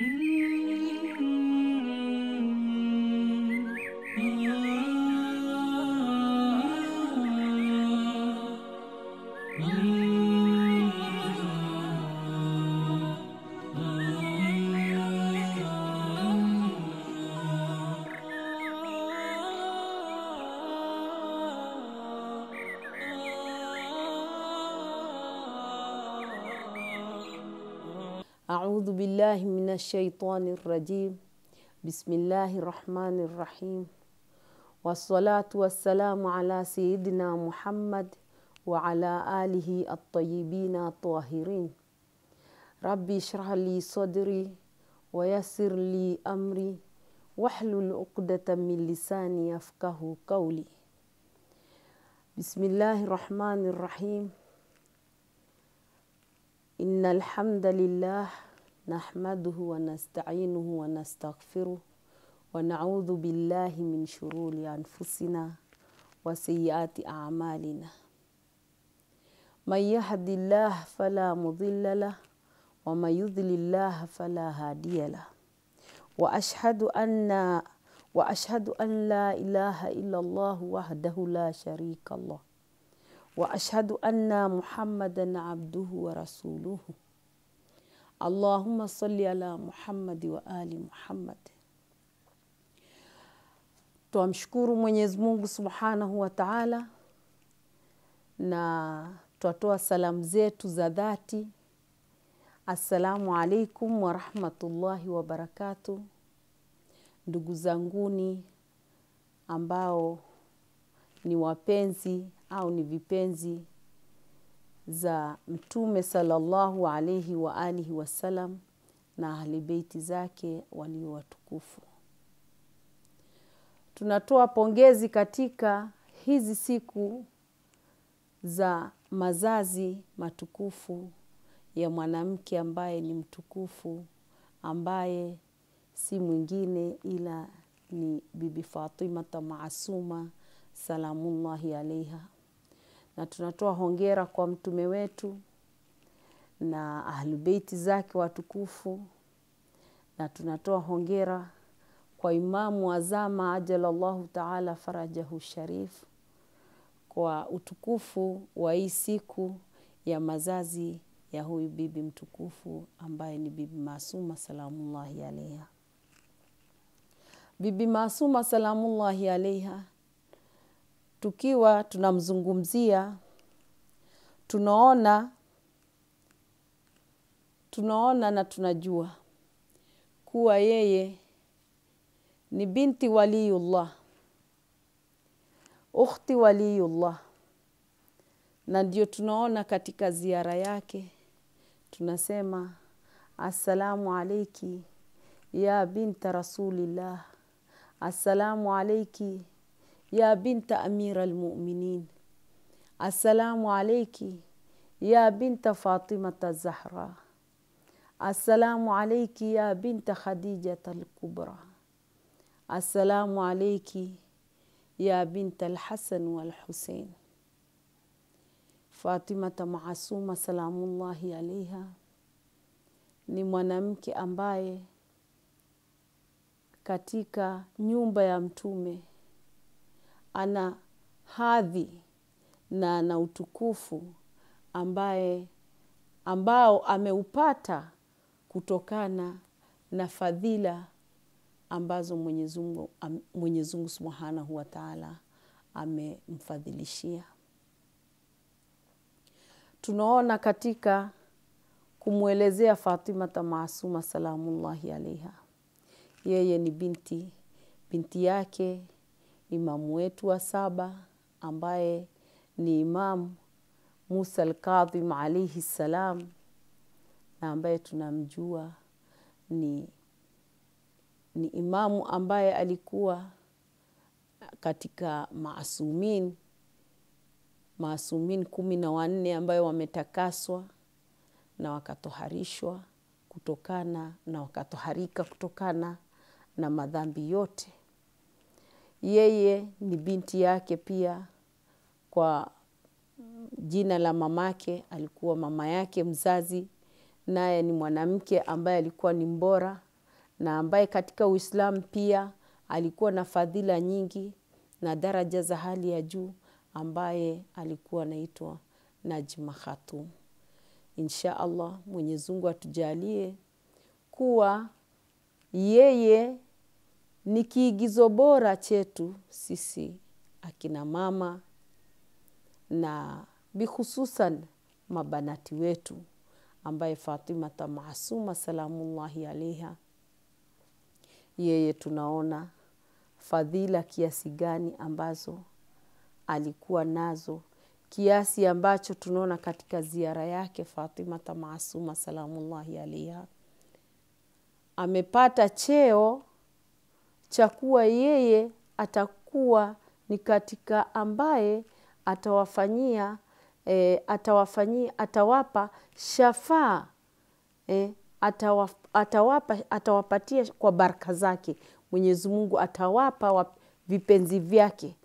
嗯。أعوذ بالله من الشيطان الرجيم بسم الله الرحمن الرحيم والصلاة والسلام على سيدنا محمد وعلى آله الطيبين الطاهرين ربي اشرح لي صدري ويسر لي أمري واحلل عقدة من لساني يفقه قولي بسم الله الرحمن الرحيم إن الحمد لله نحمده ونستعينه ونستغفره ونعوذ بالله من شرور أنفسنا وسيئات أعمالنا من يهد الله فلا مضل له ومن يضلل الله فلا هادي له وأشهد أن وأشهد أن لا إله إلا الله وحده لا شريك له وأشهد أن محمدا عبده ورسوله Allahumma salli ala Muhammadi wa ali Muhammad. Twamshukuru Mwenyezi Mungu Subhanahu wa Ta'ala na twatoa salamu zetu za dhati. Assalamu alaikum warahmatullahi wabarakatu, ndugu zanguni ambao ni wapenzi au ni vipenzi za Mtume salallahu alaihi wa alihi wasalam na ahli beiti zake walio watukufu. Tunatoa pongezi katika hizi siku za mazazi matukufu ya mwanamke ambaye ni mtukufu ambaye si mwingine ila ni Bibi Fatimata Maasuma salamullahi alaiha na tunatoa hongera kwa mtume wetu na ahlubeiti zake watukufu na tunatoa hongera kwa Imamu Azama ajalallahu taala farajahu sharif kwa utukufu wa hii siku ya mazazi ya huyu bibi mtukufu ambaye ni Bibi masuma salamullahi alaiha. Bibi Maasuma salamullahi alaiha tukiwa tunamzungumzia tunaona tunaona na tunajua kuwa yeye ni binti waliyullah, ukhti waliyullah, na ndio tunaona katika ziara yake tunasema assalamu alaiki ya binta rasulillah, assalamu alaiki يا بنت امير المؤمنين السلام عليك يا بنت فاطمه الزهراء السلام عليك يا بنت خديجه الكبرى السلام عليك يا بنت الحسن والحسين فاطمه معصومه سلام الله عليها mwanamke ambaye katika nyumba ya Mtume ana hadhi na ana utukufu ambaye ambao ameupata kutokana na fadhila ambazo Mwenyezi Mungu am, Subhanahu wa Ta'ala amemfadhilishia. Tunaona katika kumwelezea Fatimata Maasuma salamullahi alaiha, yeye ni binti binti yake imamu wetu wa saba ambaye ni Imamu Musa al-Kadhim alaihi salam na ambaye tunamjua ni, ni imamu ambaye alikuwa katika maasumin maasumin kumi na wanne ambayo wametakaswa na wakatoharishwa kutokana na wakatoharika kutokana na madhambi yote yeye ni binti yake pia kwa jina la mamake, alikuwa mama yake mzazi, naye ni mwanamke ambaye alikuwa ni mbora na ambaye katika Uislamu pia alikuwa na fadhila nyingi na daraja za hali ya juu ambaye alikuwa anaitwa Najma Khatun. Insha Allah Mwenyezi Mungu atujalie kuwa yeye ni kiigizo bora chetu sisi akina mama na bihususan mabanati wetu ambaye Fatimata masuma salamullahi alaiha, yeye tunaona fadhila kiasi gani ambazo alikuwa nazo, kiasi ambacho tunaona katika ziara yake Fatimata masuma salamullahi alaiha amepata cheo cha kuwa yeye atakuwa ni katika ambaye atawafanyia e, atawafanyia atawapa shafaa e, atawapa, atawapatia kwa baraka zake Mwenyezi Mungu atawapa wa, vipenzi vyake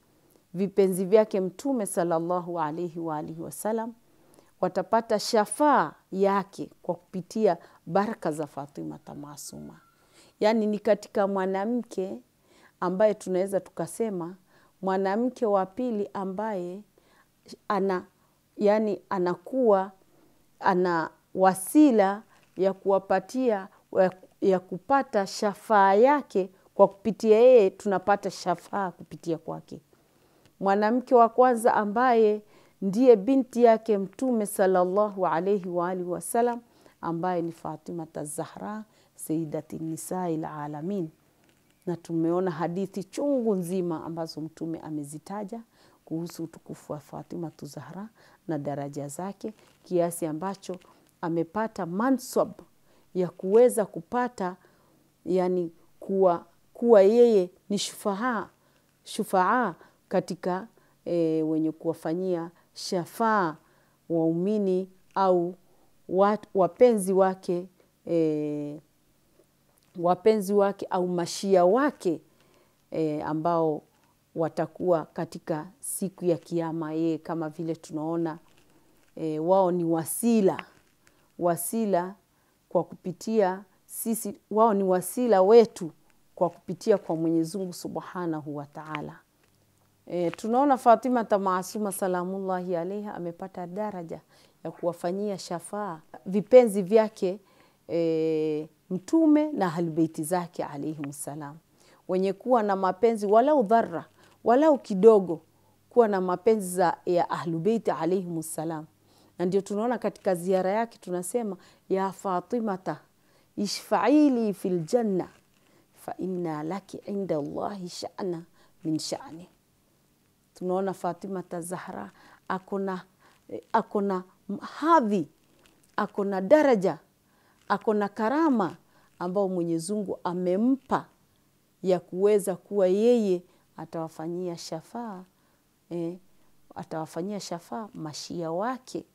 vipenzi vyake Mtume sallallahu alaihi wa alihi wasallam watapata shafaa yake kwa kupitia baraka za Fatima Tamasuma. Yaani ni katika mwanamke ambaye tunaweza tukasema mwanamke wa pili ambaye ana yani anakuwa ana wasila ya kuwapatia ya kupata shafaa yake kwa kupitia yeye tunapata shafaa kupitia kwake. Mwanamke wa kwanza ambaye ndiye binti yake Mtume sallallahu alaihi wa alihi wasallam ambaye ni Fatimata Zahra Sayyidati Nisai Alamin, na tumeona hadithi chungu nzima ambazo Mtume amezitaja kuhusu utukufu wa Fatima Tuzahra na daraja zake, kiasi ambacho amepata mansab ya kuweza kupata yani kuwa, kuwa yeye ni shufaa shufaa katika e, wenye kuwafanyia shafaa waumini au wat, wapenzi wake e, wapenzi wake au mashia wake e, ambao watakuwa katika siku ya kiama. Yeye eh, kama vile tunaona e, wao ni wasila wasila kwa kupitia sisi, wao ni wasila wetu kwa kupitia kwa Mwenyezi Subhanahu wa Ta'ala. E, tunaona Fatima Tamaasuma salamullahi alaiha amepata daraja ya kuwafanyia shafaa vipenzi vyake e, mtume na ahlubeiti zake alaihimsalam, wenye kuwa na mapenzi walau dhara walau kidogo, kuwa na mapenzi ya ahlubeiti alaihimsalam. Na ndio tunaona katika ziara yake tunasema ya Fatimata ishfaili fi ljanna faina laki inda llahi shana min shani. Tunaona Fatimata Zahra akona, akona hadhi akona daraja ako na karama ambao Mwenyezi amempa ya kuweza kuwa yeye atawafanyia shafaa eh, atawafanyia shafaa mashia wake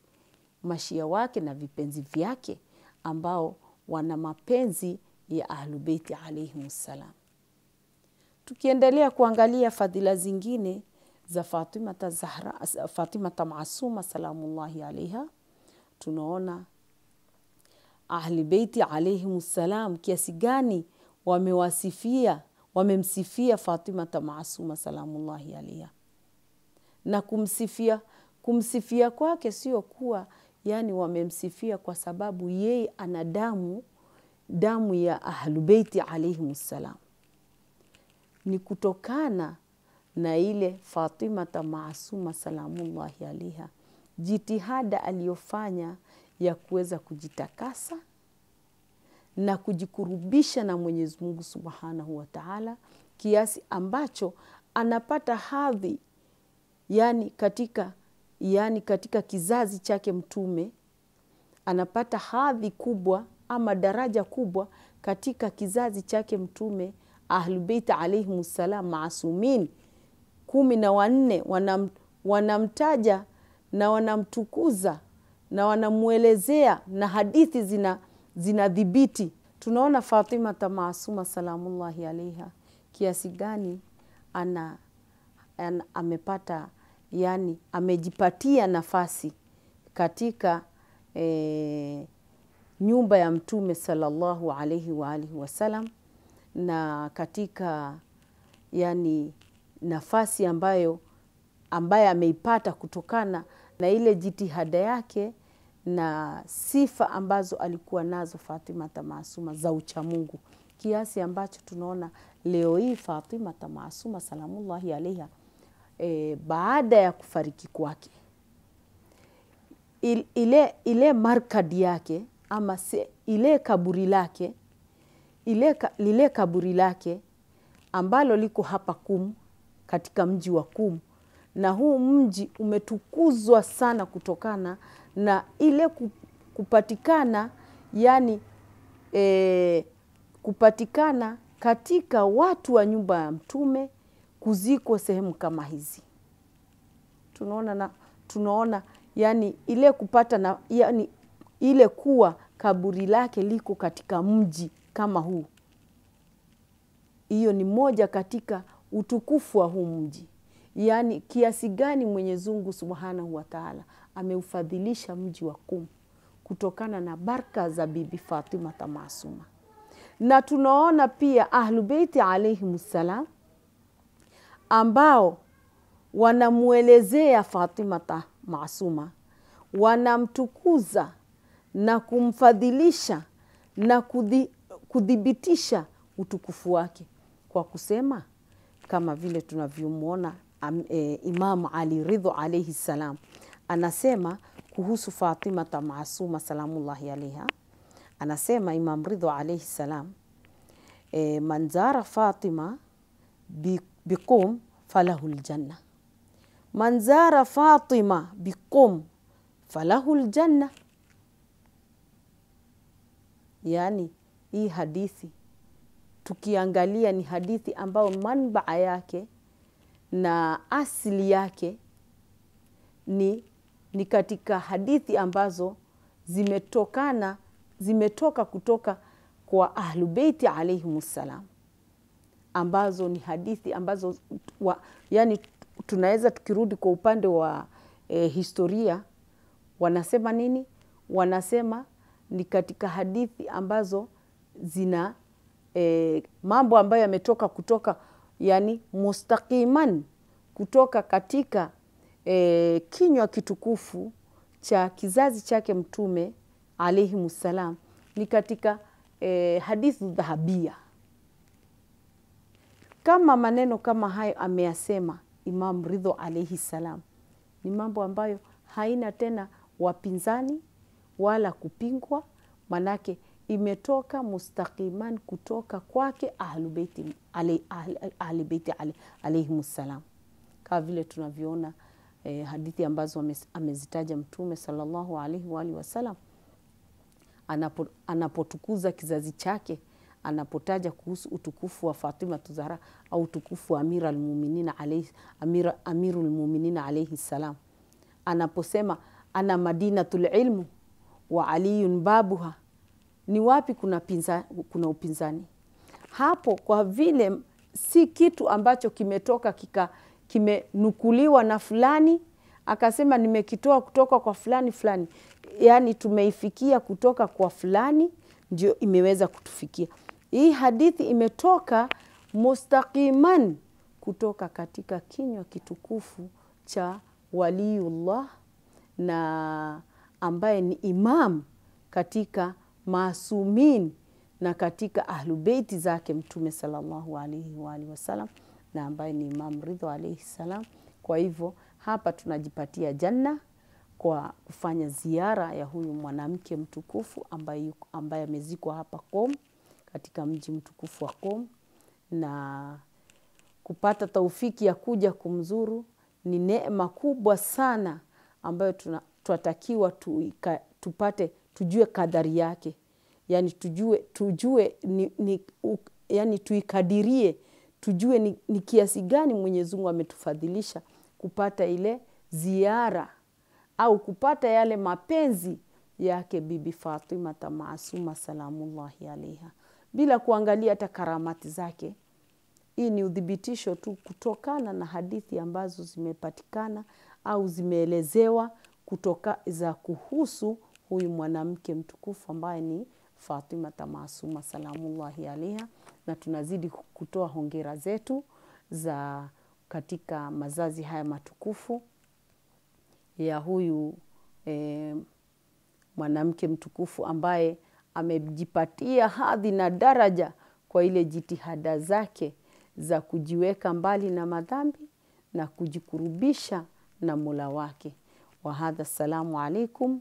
mashia wake na vipenzi vyake ambao wana mapenzi ya ahlubeiti alaihimsalam. Tukiendelea kuangalia fadhila zingine za Fatimata Zahra, Fatimata Masuma salamullahi alaiha, tunaona Ahli Beiti alaihim ssalam, kiasi gani wamewasifia wamemsifia Fatimata masuma salamullahi alaiha, na kumsifia kumsifia kwake sio kuwa yani wamemsifia kwa sababu yeye ana damu damu ya Ahlubeiti alaihim ssalam, ni kutokana na ile Fatimata masuma salamullahi alaiha jitihada aliyofanya ya kuweza kujitakasa na kujikurubisha na Mwenyezi Mungu Subhanahu wa Ta'ala kiasi ambacho anapata hadhi yani katika yani katika kizazi chake mtume anapata hadhi kubwa ama daraja kubwa katika kizazi chake mtume alaihim ssalam maasumin kumi na wanne wanam, wanamtaja na wanamtukuza na wanamwelezea na hadithi zina zinadhibiti. Tunaona Fatimata Maasuma salamullahi alaiha kiasi gani ana, ana amepata yani amejipatia nafasi katika e, nyumba ya Mtume sallallahu alaihi wa alihi wasallam na katika yani nafasi ambayo ambaye ameipata kutokana na ile jitihada yake na sifa ambazo alikuwa nazo Fatima Tamasuma za uchamungu kiasi ambacho tunaona leo hii Fatima Tamasuma salamullahi alaiha e, baada ya kufariki kwake ile, ile markadi yake ama se, ile kaburi lake ile, lile kaburi lake ambalo liko hapa Kum katika mji wa Kum na huu mji umetukuzwa sana kutokana na ile kupatikana yani e, kupatikana katika watu wa nyumba ya mtume kuzikwa sehemu kama hizi tunaona na tunaona yani ile kupata na yani ile kuwa kaburi lake liko katika mji kama huu hiyo ni moja katika utukufu wa huu mji yani kiasi gani mwenyezungu Subhanahu wa Ta'ala ameufadhilisha mji wa Qum kutokana na baraka za Bibi Fatima Tamasuma, na tunaona pia Ahlubeiti ssalam ambao wanamwelezea Fatima ta Masuma, wanamtukuza na kumfadhilisha na kudhibitisha utukufu wake kwa kusema kama vile tunavyomwona E, Imam Ali Ridho alaihi salam anasema kuhusu Fatimata Maasuma salamullahi alaiha, anasema Imam Ridho alaihi salam e, manzara Fatima bikum falahu ljanna, manzara Fatima bikum falahu ljanna. yani hii hadithi tukiangalia ni hadithi ambayo manbaa yake na asili yake ni, ni katika hadithi ambazo zimetokana zimetoka kutoka kwa Ahlubeiti alaihimssalam, ambazo ni hadithi ambazo wa, yani tunaweza tukirudi kwa upande wa e, historia wanasema nini? Wanasema ni katika hadithi ambazo zina e, mambo ambayo yametoka kutoka yani mustaqiman kutoka katika e, kinywa kitukufu cha kizazi chake mtume alaihimussalam ni katika e, hadithu dhahabia kama maneno kama hayo ameyasema Imam Ridho alaihi salam, ni mambo ambayo haina tena wapinzani wala kupingwa, manake imetoka mustaqiman kutoka kwake ahlubeiti alaihimussalam ahli, ahli, ahli, kama vile tunavyoona eh, hadithi ambazo amezitaja Mtume sallallahu alaihi anapo, anapotukuza kizazi chake anapotaja kuhusu utukufu wa Fatima Zahra au utukufu wa amiru lmuminina alaihi salam, anaposema ana madinatu lilmu wa aliyun babuha ni wapi kuna, pinza, kuna upinzani hapo, kwa vile si kitu ambacho kimetoka kika kimenukuliwa na fulani akasema nimekitoa kutoka kwa fulani fulani, yaani tumeifikia kutoka kwa fulani ndio imeweza kutufikia. Hii hadithi imetoka mustaqiman kutoka katika kinywa kitukufu cha waliullah na ambaye ni imam katika maasumin na katika ahlubeiti zake Mtume sallallahu alaihi wa alihi wasallam na ambaye ni Imam Ridha alaihi salam. Kwa hivyo hapa tunajipatia janna kwa kufanya ziara ya huyu mwanamke mtukufu ambaye ambaye amezikwa hapa Qom katika mji mtukufu wa Qom na kupata taufiki ya kuja kumzuru ni neema kubwa sana ambayo tunatakiwa tupate tujue kadari yake yani tujue, tujue ni, ni, u, yani tuikadirie tujue ni, ni kiasi gani Mwenyezi Mungu ametufadhilisha kupata ile ziara au kupata yale mapenzi yake Bibi Fatima Maasuma salamullahi alaiha, bila kuangalia hata karamati zake. Hii ni udhibitisho tu kutokana na hadithi ambazo zimepatikana au zimeelezewa kutoka za kuhusu huyu mwanamke mtukufu ambaye ni fatima tamasuma salamullahi alaiha, na tunazidi kutoa hongera zetu za katika mazazi haya matukufu ya huyu eh, mwanamke mtukufu ambaye amejipatia hadhi na daraja kwa ile jitihada zake za kujiweka mbali na madhambi na kujikurubisha na Mola wake. Wahadha, salamu alaikum